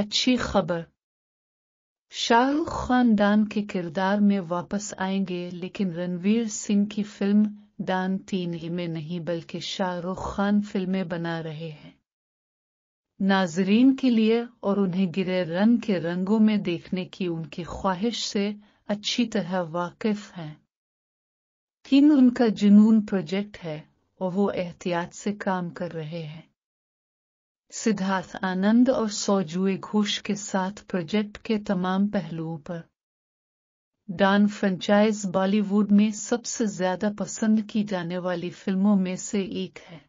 अच्छी खबर शाहरुख खान डान के किरदार में वापस आएंगे लेकिन रणवीर सिंह की फिल्म डान तीन ही में नहीं बल्कि शाहरुख खान फिल्में बना रहे हैं नाजरीन के लिए और उन्हें गिरे रंग के रंगों में देखने की उनकी ख्वाहिश से अच्छी तरह वाकिफ हैं तीन उनका जुनून प्रोजेक्ट है और वो एहतियात से काम कर रहे हैं सिद्धार्थ आनंद और सौजुए घोष के साथ प्रोजेक्ट के तमाम पहलुओं पर डान फ्रेंचाइज बॉलीवुड में सबसे ज्यादा पसंद की जाने वाली फिल्मों में से एक है